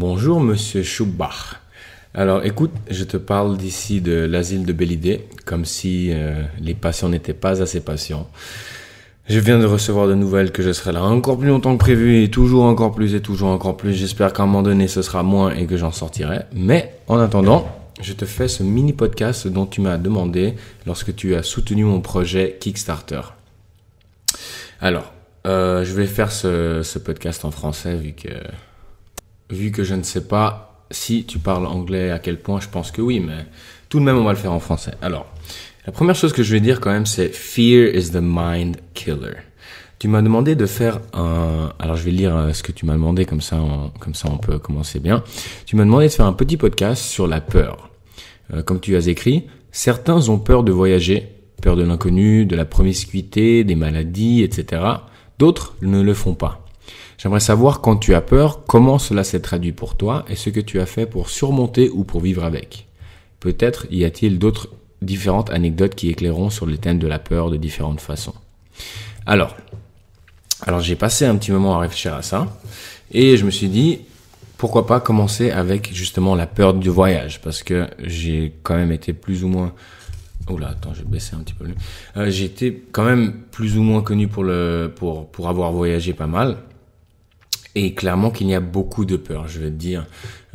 Bonjour, monsieur Schubach. Alors écoute, je te parle d'ici de l'asile de Idée, comme si euh, les patients n'étaient pas assez patients. Je viens de recevoir de nouvelles que je serai là encore plus longtemps que prévu et toujours encore plus et toujours encore plus. J'espère qu'à un moment donné ce sera moins et que j'en sortirai. Mais en attendant, je te fais ce mini podcast dont tu m'as demandé lorsque tu as soutenu mon projet Kickstarter. Alors, euh, je vais faire ce, ce podcast en français vu que vu que je ne sais pas si tu parles anglais, à quel point, je pense que oui, mais tout de même, on va le faire en français. Alors, la première chose que je vais dire quand même, c'est Fear is the mind killer. Tu m'as demandé de faire un. Alors je vais lire euh, ce que tu m'as demandé comme ça, comme ça on peut commencer bien. Tu m'as demandé de faire un petit podcast sur la peur. Euh, comme tu as écrit, certains ont peur de voyager, peur de l'inconnu, de la promiscuité, des maladies, etc. D'autres ne le font pas. J'aimerais savoir quand tu as peur, comment cela s'est traduit pour toi et ce que tu as fait pour surmonter ou pour vivre avec. Peut-être y a-t-il d'autres différentes anecdotes qui éclaireront sur les thème de la peur de différentes façons. Alors, alors j'ai passé un petit moment à réfléchir à ça et je me suis dit pourquoi pas commencer avec justement la peur du voyage parce que j'ai quand même été plus ou moins Oula, attends, je vais baisser un petit peu. le... Euh, j'ai été quand même plus ou moins connu pour le pour pour avoir voyagé pas mal. Et clairement qu'il y a beaucoup de peur, je vais te dire.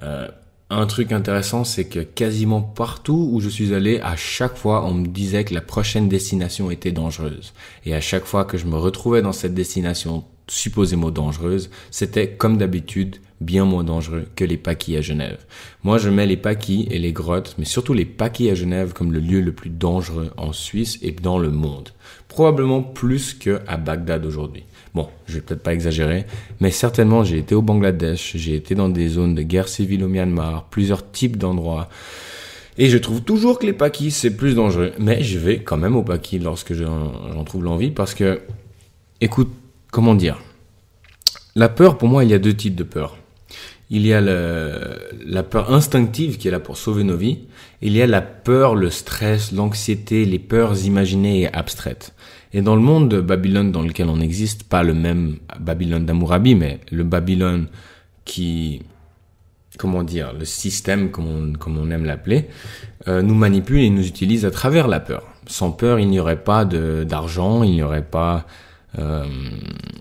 Euh, un truc intéressant, c'est que quasiment partout où je suis allé, à chaque fois, on me disait que la prochaine destination était dangereuse. Et à chaque fois que je me retrouvais dans cette destination supposément dangereuse, c'était comme d'habitude bien moins dangereux que les paquis à Genève. Moi, je mets les paquis et les grottes, mais surtout les paquis à Genève comme le lieu le plus dangereux en Suisse et dans le monde. Probablement plus que à Bagdad aujourd'hui. Bon, je vais peut-être pas exagérer, mais certainement j'ai été au Bangladesh, j'ai été dans des zones de guerre civile au Myanmar, plusieurs types d'endroits. Et je trouve toujours que les paquis, c'est plus dangereux. Mais je vais quand même au paquis lorsque j'en trouve l'envie parce que, écoute, comment dire La peur, pour moi, il y a deux types de peur il y a le, la peur instinctive qui est là pour sauver nos vies, il y a la peur, le stress, l'anxiété, les peurs imaginées et abstraites. Et dans le monde de Babylone dans lequel on existe, pas le même Babylone d'Amourabi, mais le Babylone qui, comment dire, le système, comme on, aime l'appeler, euh, nous manipule et nous utilise à travers la peur. Sans peur, il n'y aurait pas d'argent, il n'y aurait pas euh,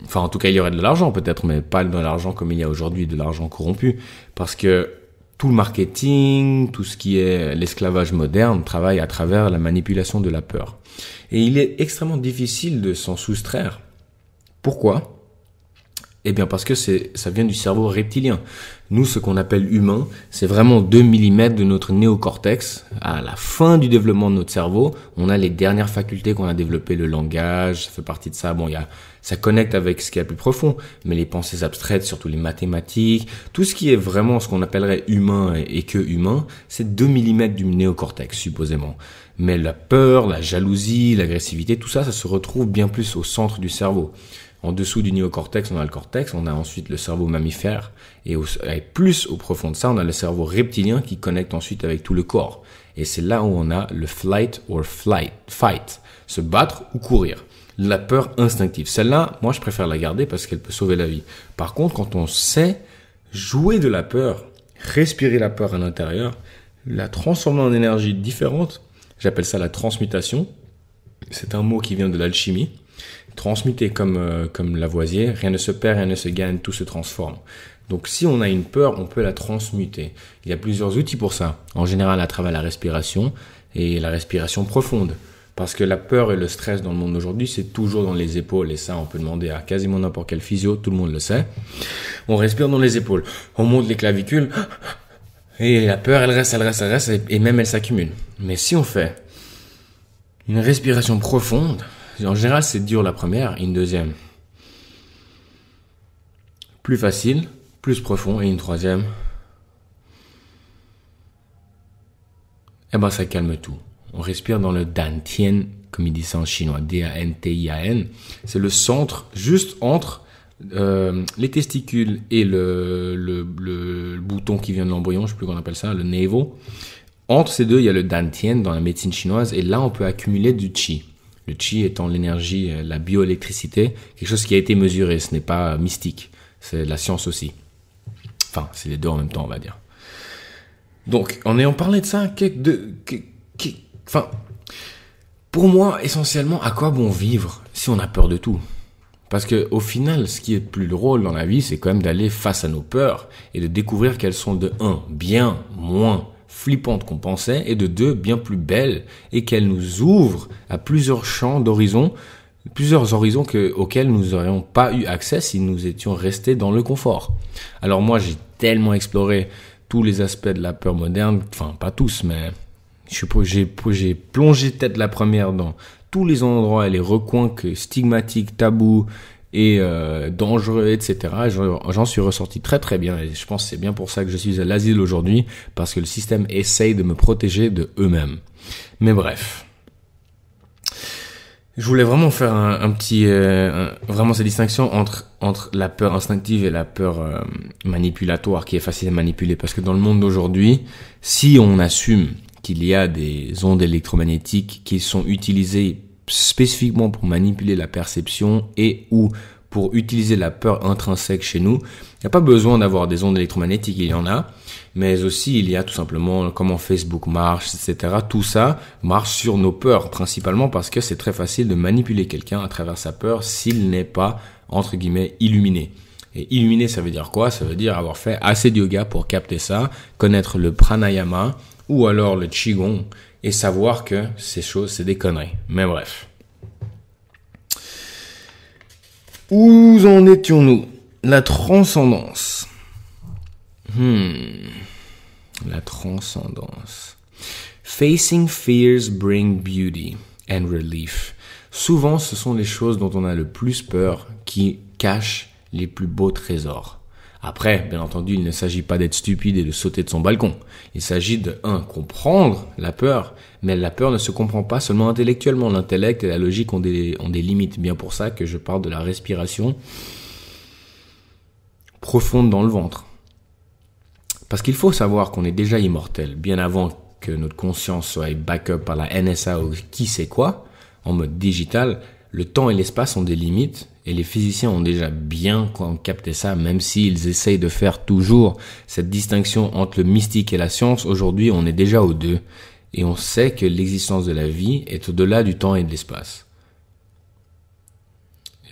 enfin, en tout cas, il y aurait de l'argent peut-être, mais pas de l'argent comme il y a aujourd'hui, de l'argent corrompu. Parce que tout le marketing, tout ce qui est l'esclavage moderne travaille à travers la manipulation de la peur. Et il est extrêmement difficile de s'en soustraire. Pourquoi eh bien parce que c'est, ça vient du cerveau reptilien. Nous, ce qu'on appelle humain, c'est vraiment 2 mm de notre néocortex. À la fin du développement de notre cerveau, on a les dernières facultés qu'on a développées, le langage, ça fait partie de ça. Bon, il y a, ça connecte avec ce qui est plus profond, mais les pensées abstraites, surtout les mathématiques, tout ce qui est vraiment ce qu'on appellerait humain et, et que humain, c'est 2 mm du néocortex, supposément. Mais la peur, la jalousie, l'agressivité, tout ça, ça se retrouve bien plus au centre du cerveau. En dessous du cortex, on a le cortex, on a ensuite le cerveau mammifère, et, plus au profond de ça, on a le cerveau reptilien qui connecte ensuite avec tout le corps. Et c'est là où on a le flight or flight, fight, se battre ou courir. La peur instinctive. Celle-là, moi, je préfère la garder parce qu'elle peut sauver la vie. Par contre, quand on sait jouer de la peur, respirer la peur à l'intérieur, la transformer en énergie différente, j'appelle ça la transmutation. C'est un mot qui vient de l'alchimie transmuter comme, euh, comme Lavoisier, rien ne se perd, rien ne se gagne, tout se transforme. Donc si on a une peur, on peut la transmuter. Il y a plusieurs outils pour ça. En général, à travers la respiration et la respiration profonde. Parce que la peur et le stress dans le monde d'aujourd'hui, c'est toujours dans les épaules. Et ça, on peut demander à quasiment n'importe quel physio, tout le monde le sait. On respire dans les épaules. On monte les clavicules. Et la peur, elle reste, elle reste, elle reste. Et même elle s'accumule. Mais si on fait une respiration profonde, en général, c'est dur la première une deuxième. Plus facile, plus profond et une troisième. Et eh ben, ça calme tout. On respire dans le dantien, comme ils disent en chinois, D-A-N-T-I-A-N. C'est le centre, juste entre euh, les testicules et le, bouton qui vient de l'embryon, je ne sais plus qu'on appelle ça, le navel. Entre ces deux, il y a le dantien dans la médecine chinoise, et là, on peut accumuler du qi le chi étant l'énergie, euh, la bioélectricité, quelque chose qui a été mesuré, ce n'est pas euh, mystique, c'est la science aussi. Enfin, c'est les deux en même temps, on va dire. Donc, en ayant parlé de ça, que, de, enfin, pour moi, essentiellement, à quoi bon vivre si on a peur de tout Parce que au final, ce qui est plus drôle dans la vie, c'est quand même d'aller face à nos peurs et de découvrir qu'elles sont de 1, bien, moins, flippante qu'on pensait, et de deux, bien plus belles, et qu'elles nous ouvrent à plusieurs champs d'horizons, plusieurs horizons auxquels nous n'aurions pas eu accès si nous étions restés dans le confort. Alors moi, j'ai tellement exploré tous les aspects de la peur moderne, enfin pas tous, mais j'ai plongé tête la première dans tous les endroits et les recoins que stigmatiques, tabous, et euh, dangereux, etc. J'en suis ressorti très très bien et je pense c'est bien pour ça que je suis à l'asile aujourd'hui parce que le système essaye de me protéger de eux-mêmes. Mais bref. Je voulais vraiment faire un, petit, euh, vraiment cette distinction entre entre la peur instinctive et la peur euh, manipulatoire qui est facile à manipuler parce que dans le monde d'aujourd'hui, si on assume qu'il y a des ondes électromagnétiques qui sont utilisées spécifiquement pour manipuler la perception et ou pour utiliser la peur intrinsèque chez nous. Il n'y a pas besoin d'avoir des ondes électromagnétiques, il y en a, mais aussi il y a tout simplement comment Facebook marche, etc. Tout ça marche sur nos peurs, principalement parce que c'est très facile de manipuler quelqu'un à travers sa peur s'il n'est pas, entre guillemets, illuminé. Et illuminé, ça veut dire quoi Ça veut dire avoir fait assez de yoga pour capter ça, connaître le pranayama ou alors le qigong et savoir que ces choses, c'est des conneries. Mais bref. Où en étions-nous La transcendance. Hmm. La transcendance. Facing fears bring beauty and relief. Souvent, ce sont les choses dont on a le plus peur qui cachent les plus beaux trésors. Après, bien entendu, il ne s'agit pas d'être stupide et de sauter de son balcon. Il s'agit de 1. comprendre la peur, mais la peur ne se comprend pas seulement intellectuellement. L'intellect et la logique ont des, ont des limites. Bien pour ça que je parle de la respiration profonde dans le ventre. Parce qu'il faut savoir qu'on est déjà immortel, bien avant que notre conscience soit back-up par la NSA ou qui sait quoi, en mode digital, le temps et l'espace ont des limites et les physiciens ont déjà bien capté ça, même s'ils essayent de faire toujours cette distinction entre le mystique et la science. Aujourd'hui, on est déjà aux deux et on sait que l'existence de la vie est au-delà du temps et de l'espace.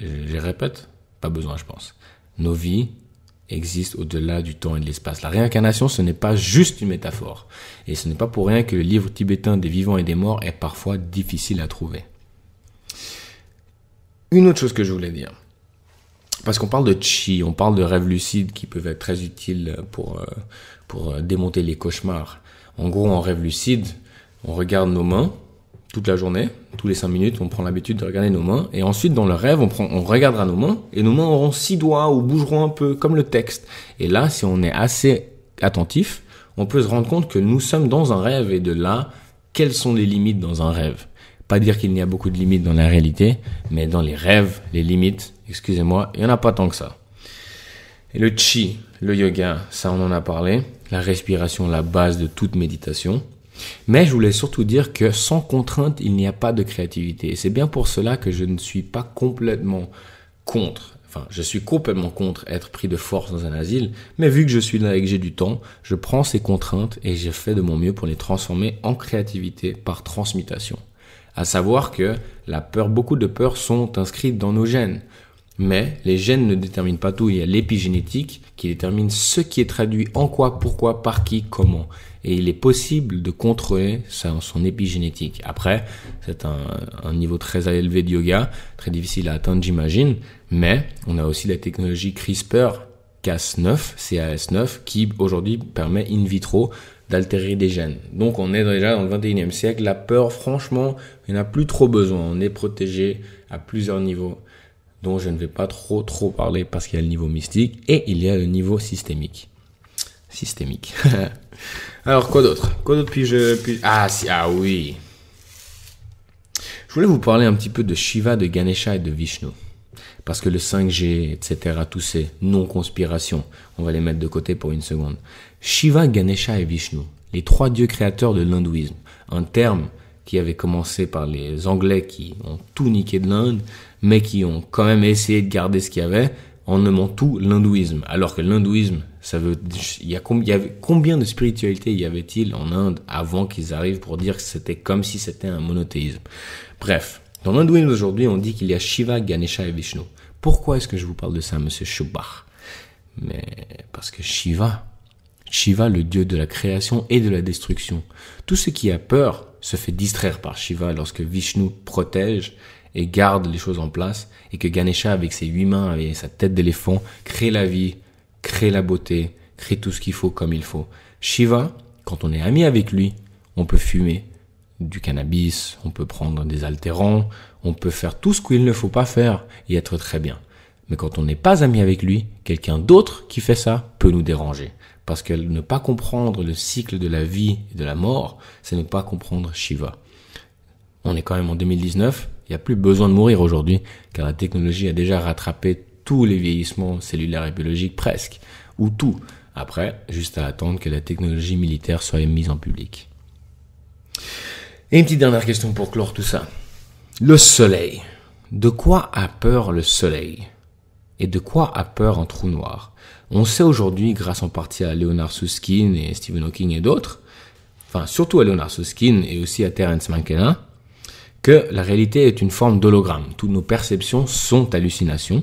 Je, répète, pas besoin, je pense. Nos vies existent au-delà du temps et de l'espace. La réincarnation, ce n'est pas juste une métaphore. Et ce n'est pas pour rien que le livre tibétain des vivants et des morts est parfois difficile à trouver. Une autre chose que je voulais dire, parce qu'on parle de chi, on parle de rêves lucides qui peuvent être très utiles pour, euh, pour euh, démonter les cauchemars. En gros, en rêve lucide, on regarde nos mains toute la journée, tous les cinq minutes, on prend l'habitude de regarder nos mains, et ensuite dans le rêve, on, on regardera nos mains, et nos mains auront six doigts ou bougeront un peu, comme le texte. Et là, si on est assez attentif, on peut se rendre compte que nous sommes dans un rêve, et de là, quelles sont les limites dans un rêve pas dire qu'il n'y a beaucoup de limites dans la réalité, mais dans les rêves, les limites, excusez-moi, il n'y en a pas tant que ça. Et le chi, le yoga, ça on en a parlé. La respiration, la base de toute méditation. Mais je voulais surtout dire que sans contrainte, il n'y a pas de créativité. Et c'est bien pour cela que je ne suis pas complètement contre. Enfin, je suis complètement contre être pris de force dans un asile, mais vu que je suis là et que j'ai du temps, je prends ces contraintes et j'ai fait de mon mieux pour les transformer en créativité par transmutation. À savoir que la peur, beaucoup de peurs sont inscrites dans nos gènes. Mais les gènes ne déterminent pas tout, il y a l'épigénétique qui détermine ce qui est traduit en quoi, pourquoi, par qui, comment. Et il est possible de contrôler en son épigénétique. Après, c'est un, un, niveau très élevé de yoga, très difficile à atteindre j'imagine, mais on a aussi la technologie CRISPR-Cas9, CAS9, qui aujourd'hui permet in vitro d'altérer des gènes. Donc on est déjà dans le 21e siècle. La peur, franchement, il n'y a plus trop besoin. On est protégé à plusieurs niveaux dont je ne vais pas trop trop parler parce qu'il y a le niveau mystique et il y a le niveau systémique. Systémique. Alors quoi d'autre Quoi d'autre puis je puis... ah ah oui. Je voulais vous parler un petit peu de Shiva, de Ganesha et de Vishnu. Parce que le 5G, etc., tous ces non-conspirations, on va les mettre de côté pour une seconde. Shiva, Ganesha et Vishnu, les trois dieux créateurs de l'hindouisme, un terme qui avait commencé par les Anglais qui ont tout niqué de l'Inde, mais qui ont quand même essayé de garder ce qu'il y avait en nommant tout l'hindouisme. Alors que l'hindouisme, ça veut, il y, a avait combien de spiritualité y avait-il en Inde avant qu'ils arrivent pour dire que c'était comme si c'était un monothéisme. Bref, dans l'hindouisme aujourd'hui, on dit qu'il y a Shiva, Ganesha et Vishnu. Pourquoi est-ce que je vous parle de ça, monsieur Shubhar Mais parce que Shiva, Shiva, le dieu de la création et de la destruction. Tout ce qui a peur se fait distraire par Shiva lorsque Vishnu protège et garde les choses en place et que Ganesha, avec ses huit mains et sa tête d'éléphant, crée la vie, crée la beauté, crée tout ce qu'il faut comme il faut. Shiva, quand on est ami avec lui, on peut fumer, du cannabis, on peut prendre des altérants, on peut faire tout ce qu'il ne faut pas faire et être très bien. Mais quand on n'est pas ami avec lui, quelqu'un d'autre qui fait ça peut nous déranger. Parce que ne pas comprendre le cycle de la vie et de la mort, c'est ne pas comprendre Shiva. On est quand même en 2019, il n'y a plus besoin de mourir aujourd'hui, car la technologie a déjà rattrapé tous les vieillissements cellulaires et biologiques presque, ou tout. Après, juste à attendre que la technologie militaire soit mise en public. Et une petite dernière question pour clore tout ça. Le soleil. De quoi a peur le soleil Et de quoi a peur un trou noir On sait aujourd'hui, grâce en partie à Leonard Susskind et Stephen Hawking et d'autres, enfin surtout à Leonard Susskind et aussi à Terence McKenna, que la réalité est une forme d'hologramme. Toutes nos perceptions sont hallucinations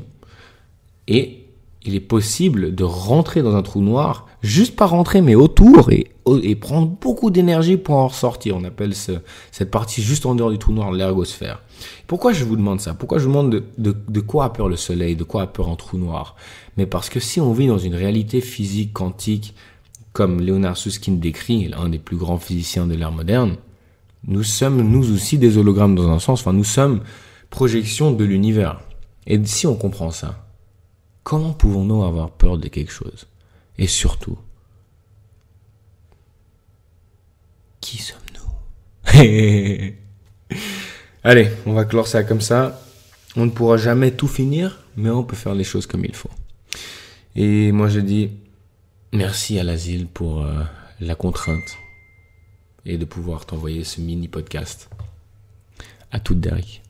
et il est possible de rentrer dans un trou noir, juste pas rentrer mais autour et et prendre beaucoup d'énergie pour en ressortir. On appelle cette partie juste en dehors du trou noir l'ergosphère. Pourquoi je vous demande ça Pourquoi je vous demande de, quoi a peur le soleil De quoi a peur un trou noir Mais parce que si on vit dans une réalité physique quantique, comme Leonard Susskind décrit, l'un des plus grands physiciens de l'ère moderne, nous sommes nous aussi des hologrammes dans un sens, enfin nous sommes projection de l'univers. Et si on comprend ça, comment pouvons-nous avoir peur de quelque chose Et surtout, allez, on va clore ça comme ça. On ne pourra jamais tout finir, mais on peut faire les choses comme il faut. Et moi je dis merci à l'asile pour euh, la contrainte et de pouvoir t'envoyer ce mini podcast. À toute Derek.